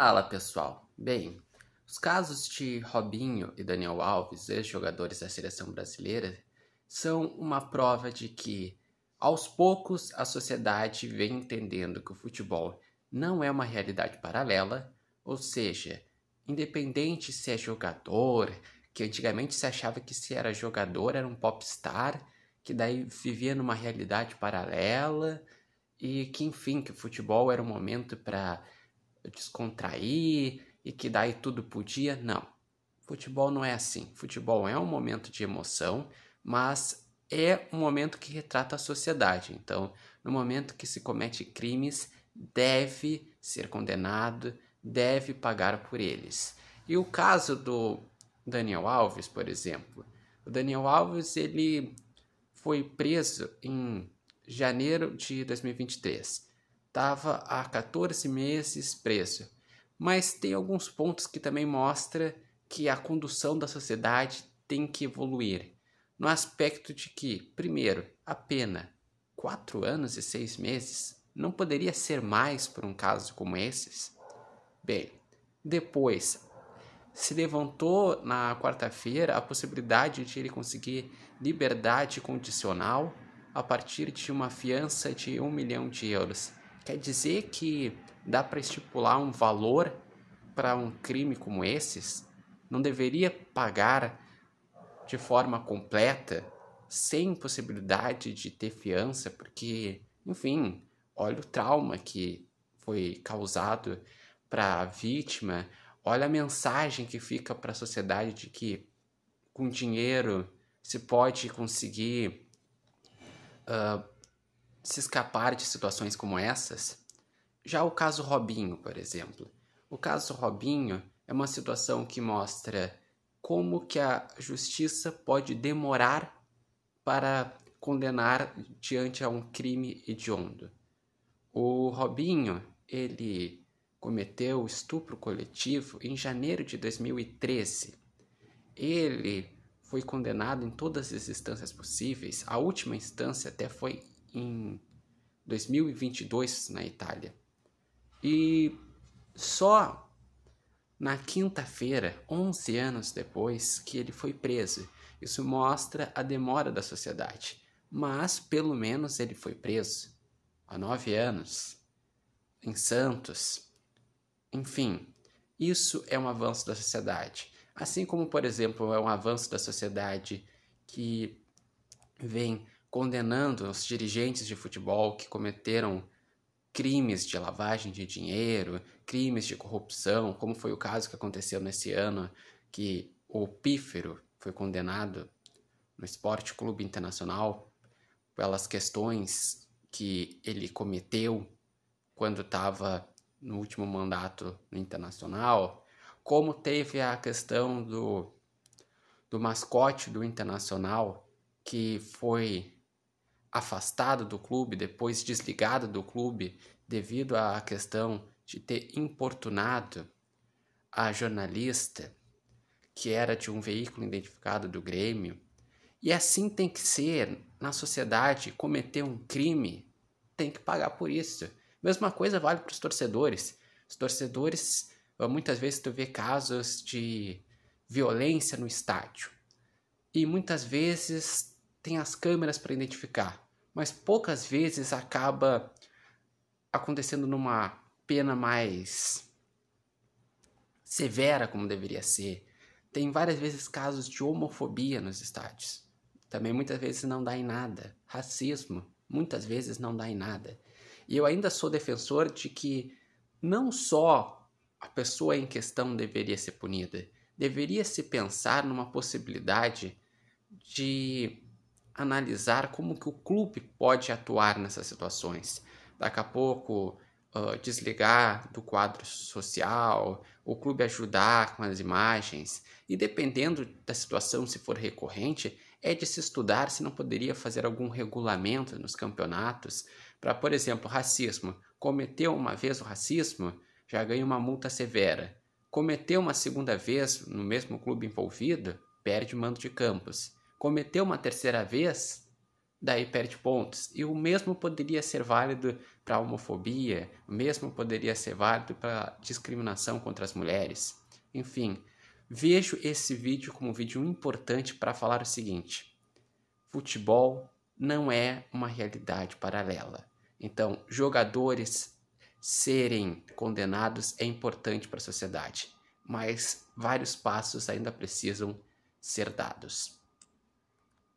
Fala pessoal, bem, os casos de Robinho e Daniel Alves, ex-jogadores da seleção brasileira, são uma prova de que, aos poucos, a sociedade vem entendendo que o futebol não é uma realidade paralela, ou seja, independente se é jogador, que antigamente se achava que se era jogador era um popstar, que daí vivia numa realidade paralela, e que enfim, que o futebol era um momento para descontrair e que daí tudo podia. Não. Futebol não é assim. Futebol é um momento de emoção, mas é um momento que retrata a sociedade. Então, no momento que se comete crimes, deve ser condenado, deve pagar por eles. E o caso do Daniel Alves, por exemplo. O Daniel Alves, ele foi preso em janeiro de 2023 estava a 14 meses preso. Mas tem alguns pontos que também mostra que a condução da sociedade tem que evoluir, no aspecto de que, primeiro, a pena, quatro anos e seis meses, não poderia ser mais por um caso como esses? Bem, depois, se levantou na quarta-feira a possibilidade de ele conseguir liberdade condicional a partir de uma fiança de um milhão de euros. Quer dizer que dá para estipular um valor para um crime como esses? Não deveria pagar de forma completa, sem possibilidade de ter fiança, porque, enfim, olha o trauma que foi causado para a vítima, olha a mensagem que fica para a sociedade de que com dinheiro se pode conseguir uh, se escapar de situações como essas. Já o caso Robinho, por exemplo. O caso Robinho é uma situação que mostra como que a justiça pode demorar para condenar diante a um crime hediondo. O Robinho, ele cometeu estupro coletivo em janeiro de 2013. Ele foi condenado em todas as instâncias possíveis. A última instância até foi em 2022 na Itália. E só na quinta-feira, 11 anos depois, que ele foi preso. Isso mostra a demora da sociedade. Mas pelo menos ele foi preso há nove anos em Santos. Enfim, isso é um avanço da sociedade. Assim como, por exemplo, é um avanço da sociedade que vem condenando os dirigentes de futebol que cometeram crimes de lavagem de dinheiro, crimes de corrupção, como foi o caso que aconteceu nesse ano que o Pífero foi condenado no Esporte Clube Internacional pelas questões que ele cometeu quando estava no último mandato no Internacional, como teve a questão do, do mascote do Internacional que foi afastado do clube, depois desligado do clube, devido à questão de ter importunado a jornalista que era de um veículo identificado do Grêmio. E assim tem que ser na sociedade: cometer um crime tem que pagar por isso. Mesma coisa vale para os torcedores. Os torcedores, muitas vezes, tu vê casos de violência no estádio. E muitas vezes tem as câmeras para identificar, mas poucas vezes acaba acontecendo numa pena mais severa como deveria ser. Tem várias vezes casos de homofobia nos estádios. Também muitas vezes não dá em nada. Racismo, muitas vezes não dá em nada. E eu ainda sou defensor de que não só a pessoa em questão deveria ser punida, deveria se pensar numa possibilidade de analisar como que o clube pode atuar nessas situações. Daqui a pouco uh, desligar do quadro social, o clube ajudar com as imagens e dependendo da situação, se for recorrente, é de se estudar se não poderia fazer algum regulamento nos campeonatos para, por exemplo, racismo. Cometeu uma vez o racismo, já ganha uma multa severa. Cometeu uma segunda vez no mesmo clube envolvido, perde o mando de campos cometeu uma terceira vez, daí perde pontos. E o mesmo poderia ser válido para a homofobia, o mesmo poderia ser válido para discriminação contra as mulheres. Enfim, vejo esse vídeo como um vídeo importante para falar o seguinte: futebol não é uma realidade paralela. Então, jogadores serem condenados é importante para a sociedade, mas vários passos ainda precisam ser dados.